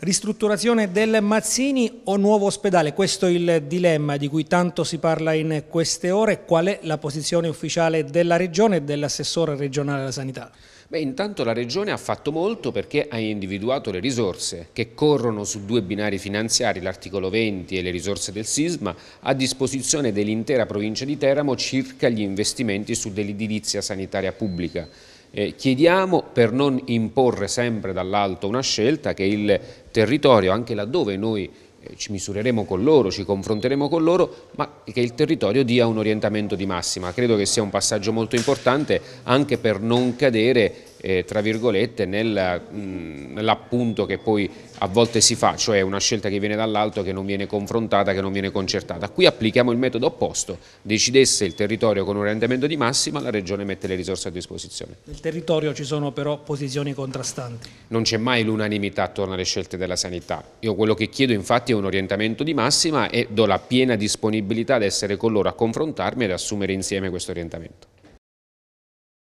Ristrutturazione del Mazzini o nuovo ospedale? Questo è il dilemma di cui tanto si parla in queste ore. Qual è la posizione ufficiale della Regione e dell'assessore regionale alla sanità? Beh, intanto la Regione ha fatto molto perché ha individuato le risorse che corrono su due binari finanziari, l'articolo 20 e le risorse del sisma, a disposizione dell'intera provincia di Teramo circa gli investimenti sull'edilizia sanitaria pubblica. Eh, chiediamo per non imporre sempre dall'alto una scelta che il territorio, anche laddove noi eh, ci misureremo con loro, ci confronteremo con loro, ma che il territorio dia un orientamento di massima. Credo che sia un passaggio molto importante anche per non cadere eh, tra virgolette nel, mh, mm, nell'appunto che poi a volte si fa, cioè una scelta che viene dall'alto, che non viene confrontata, che non viene concertata. Qui applichiamo il metodo opposto, decidesse il territorio con un rendimento di massima, la Regione mette le risorse a disposizione. Nel territorio ci sono però posizioni contrastanti. Non c'è mai l'unanimità attorno alle scelte della sanità. Io quello che chiedo infatti è un orientamento di massima e do la piena disponibilità ad essere con loro a confrontarmi e ad assumere insieme questo orientamento.